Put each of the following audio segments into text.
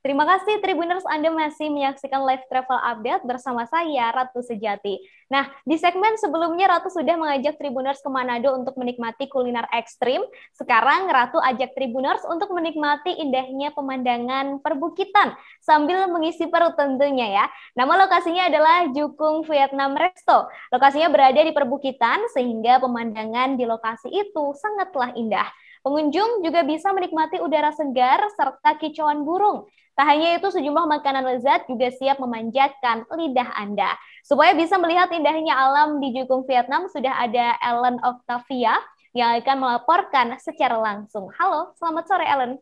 Terima kasih Tribuners Anda masih menyaksikan live travel update bersama saya Ratu Sejati. Nah, di segmen sebelumnya Ratu sudah mengajak Tribuners ke Manado untuk menikmati kuliner ekstrim. Sekarang Ratu ajak Tribuners untuk menikmati indahnya pemandangan perbukitan sambil mengisi perut tentunya ya. Nama lokasinya adalah Jukung Vietnam Resto. Lokasinya berada di perbukitan sehingga pemandangan di lokasi itu sangatlah indah. Pengunjung juga bisa menikmati udara segar serta kicauan burung. Tak hanya itu, sejumlah makanan lezat juga siap memanjakan lidah Anda. Supaya bisa melihat indahnya alam di Jukung Vietnam, sudah ada Ellen Octavia yang akan melaporkan secara langsung. Halo, selamat sore Ellen.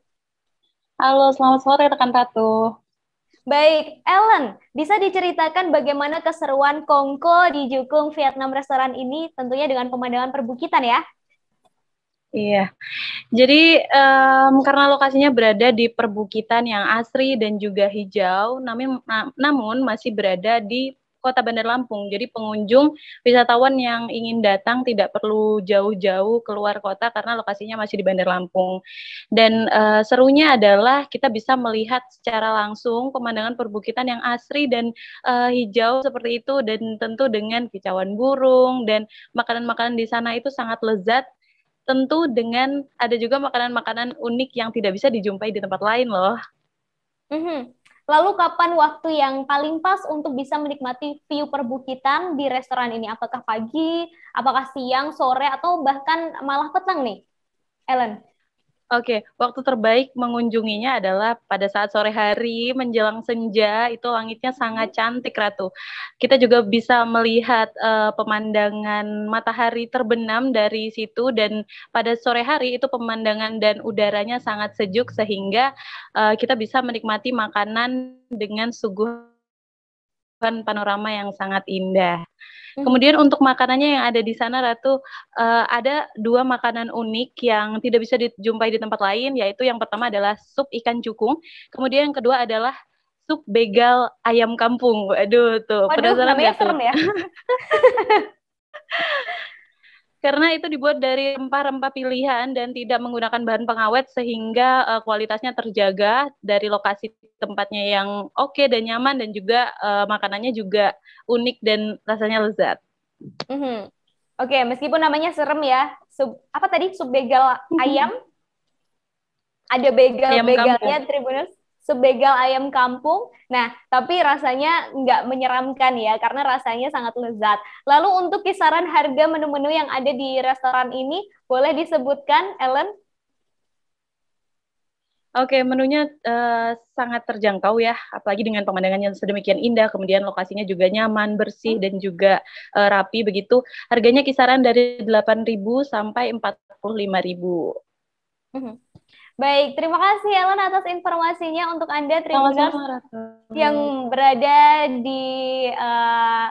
Halo, selamat sore rekan Ratu. Baik, Ellen, bisa diceritakan bagaimana keseruan Kongko di Jukung Vietnam Restoran ini tentunya dengan pemandangan perbukitan ya? Iya, jadi um, karena lokasinya berada di perbukitan yang asri dan juga hijau, namun, namun masih berada di Kota Bandar Lampung. Jadi pengunjung wisatawan yang ingin datang tidak perlu jauh-jauh keluar kota karena lokasinya masih di Bandar Lampung. Dan uh, serunya adalah kita bisa melihat secara langsung pemandangan perbukitan yang asri dan uh, hijau seperti itu dan tentu dengan kicauan burung dan makanan-makanan di sana itu sangat lezat tentu dengan ada juga makanan-makanan unik yang tidak bisa dijumpai di tempat lain loh. Mm-hmm. Lalu kapan waktu yang paling pas untuk bisa menikmati view perbukitan di restoran ini? Apakah pagi, apakah siang, sore, atau bahkan malah petang nih, Ellen? Oke, okay. waktu terbaik mengunjunginya adalah pada saat sore hari menjelang senja, itu langitnya sangat cantik Ratu. Kita juga bisa melihat uh, pemandangan matahari terbenam dari situ dan pada sore hari itu pemandangan dan udaranya sangat sejuk sehingga uh, kita bisa menikmati makanan dengan suguh menyuguhkan panorama yang sangat indah. Hmm. Kemudian untuk makanannya yang ada di sana Ratu uh, ada dua makanan unik yang tidak bisa dijumpai di tempat lain yaitu yang pertama adalah sup ikan cukung, kemudian yang kedua adalah sup begal ayam kampung. Aduh tuh Waduh, penasaran namanya serem ya. karena itu dibuat dari rempah-rempah pilihan dan tidak menggunakan bahan pengawet sehingga uh, kualitasnya terjaga dari lokasi tempatnya yang oke okay dan nyaman dan juga uh, makanannya juga unik dan rasanya lezat. Mm -hmm. Oke, okay, meskipun namanya serem ya, sub apa tadi sub begal mm-hmm. ayam? Ada begal begalnya Tribunus? sebegal ayam kampung. Nah, tapi rasanya nggak menyeramkan ya, karena rasanya sangat lezat. Lalu untuk kisaran harga menu-menu yang ada di restoran ini, boleh disebutkan, Ellen? Oke, menunya uh, sangat terjangkau ya, apalagi dengan pemandangan yang sedemikian indah, kemudian lokasinya juga nyaman, bersih, dan juga uh, rapi begitu. Harganya kisaran dari 8.000 sampai 45.000. Mm -hmm. Baik, terima kasih Ellen atas informasinya untuk Anda terima kasih yang berada di uh,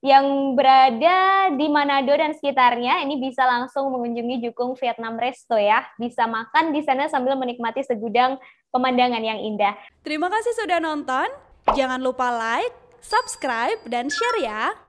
yang berada di Manado dan sekitarnya ini bisa langsung mengunjungi Jukung Vietnam Resto ya. Bisa makan di sana sambil menikmati segudang pemandangan yang indah. Terima kasih sudah nonton. Jangan lupa like, subscribe dan share ya.